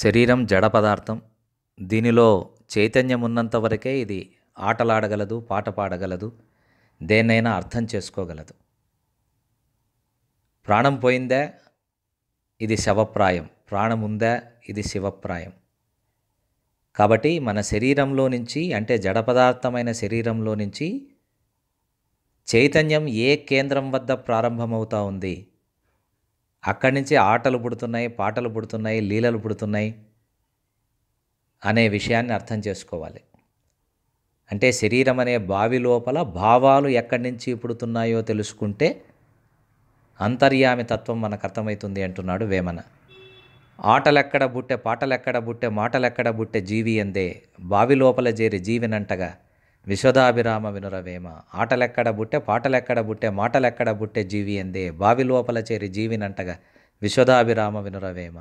శరీరం జడ పదార్థం దీనిలో చైతన్యం ఉన్నంత వరకే ఇది ఆటలాడగలదు పాట పాడగలదు దేన్నైనా అర్థం చేసుకోగలదు ప్రాణం పోయిందే ఇది శవప్రాయం ప్రాణం ఉందా ఇది శివప్రాయం కాబట్టి మన శరీరంలో నుంచి అంటే జడ పదార్థమైన శరీరంలో నుంచి చైతన్యం ఏ కేంద్రం వద్ద ప్రారంభమవుతా ఉంది అక్కడి నుంచి ఆటలు పుడుతున్నాయి పాటలు పుడుతున్నాయి లీలలు పుడుతున్నాయి అనే విషయాన్ని అర్థం చేసుకోవాలి అంటే శరీరం అనే బావి లోపల భావాలు ఎక్కడి నుంచి పుడుతున్నాయో తెలుసుకుంటే అంతర్యామి తత్వం మనకు అర్థమవుతుంది అంటున్నాడు వేమన ఆటలెక్కడ బుట్టె పాటలెక్కడ బుట్టె మాటలెక్కడ బుట్టే జీవి అందే బావి లోపల చేరి జీవినంటగా విశ్వదాభిరామ వినురవేమ ఆటలెక్కడ బుట్టే పాటలెక్కడ బుట్టే మాటలెక్కడ బుట్టే జీవి ఎందే బావి లోపల చేరి జీవినంటగా విశ్వదాభిరామ వినురవేమ